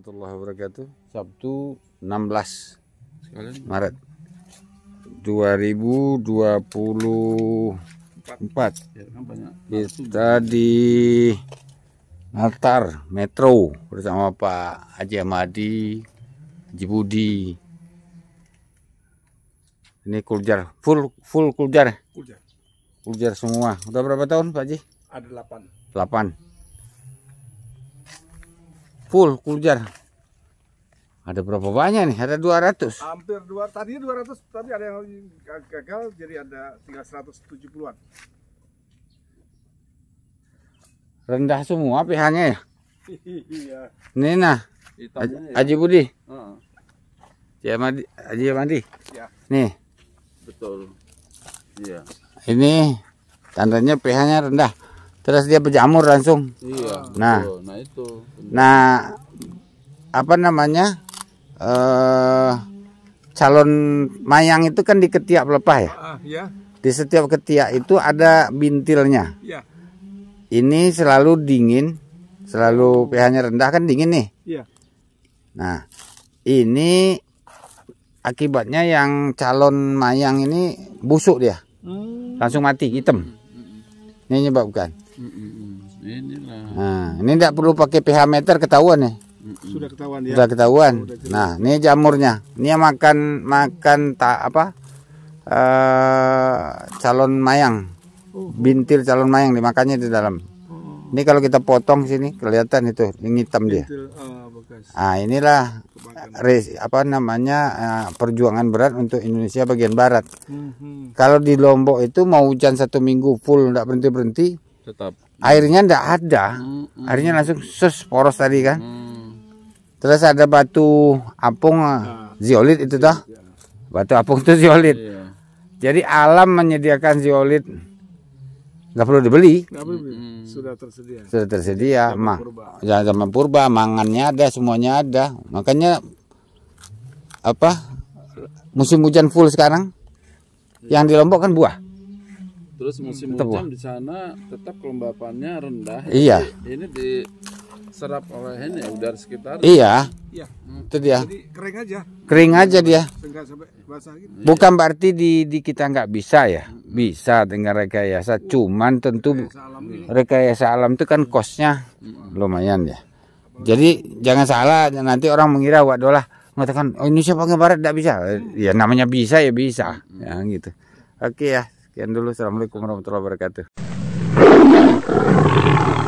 warahmatullahi wabarakatuh. Sabtu 16 Maret 2024. Ya, kan Kita di Altar Metro bersama Pak Haji Ahmadi, Haji Budi. Ini kuljar, full full kuljar. Kuljar. Kuljar semua. Udah berapa tahun Pak Haji? Ada 8. 8 full kuljar ada berapa banyak nih ada 200 hampir dua tadi 200 tapi ada yang gagal jadi ada 170 an rendah semua pihaknya ya iya ini nah ya. Haji ya. Budi uh -huh. Haji mandi ya. nih betul iya ini tandanya pH nya rendah terus dia berjamur langsung. Iya. Nah, nah itu. Nah, apa namanya? uh, calon mayang itu kan di ketiak pelepah ya? Uh, ya. Di setiap ketiak itu ada bintilnya. Iya. Ini selalu dingin, selalu pH-nya rendah kan dingin nih. Iya. Nah, ini akibatnya yang calon mayang ini busuk dia. Hmm. Langsung mati hitam. Ini menyebabkan Inilah. Nah, ini tidak perlu pakai pH meter ketahuan nih. Sudah ketahuan ya. Sudah ketahuan. nah, ini jamurnya. Ini yang makan makan tak apa? Uh, calon mayang. Oh. Bintil calon mayang dimakannya di dalam. Oh. Ini kalau kita potong sini kelihatan itu ini hitam dia. Ah nah, inilah res, apa namanya eh, perjuangan berat untuk Indonesia bagian barat. Mhm. Kalau di Lombok itu mau hujan satu minggu full tidak berhenti berhenti, tetap airnya ndak ada airnya langsung sus poros tadi kan mm. terus ada batu apung nah, itu toh iya. batu apung itu zeolit iya. jadi alam menyediakan zeolit nggak perlu dibeli sudah tersedia sudah tersedia zaman mah purba. zaman purba mangannya ada semuanya ada makanya apa musim hujan full sekarang yang di lombok kan buah Terus hmm, musim tetap hujan di sana tetap kelembapannya rendah. Iya. ini diserap oleh ini udara sekitar. Iya. Iya. Itu dia. Jadi kering aja. Kering aja dia. Gitu. Bukan berarti di, di kita nggak bisa ya. Bisa dengan rekayasa. Uh. Cuman tentu rekayasa alam, itu kan kosnya lumayan ya. Jadi jangan salah nanti orang mengira lah mengatakan oh ini siapa barat tidak bisa. Ya namanya bisa ya bisa. Ya gitu. Oke okay, ya. Sekian dulu. Assalamualaikum warahmatullahi wabarakatuh.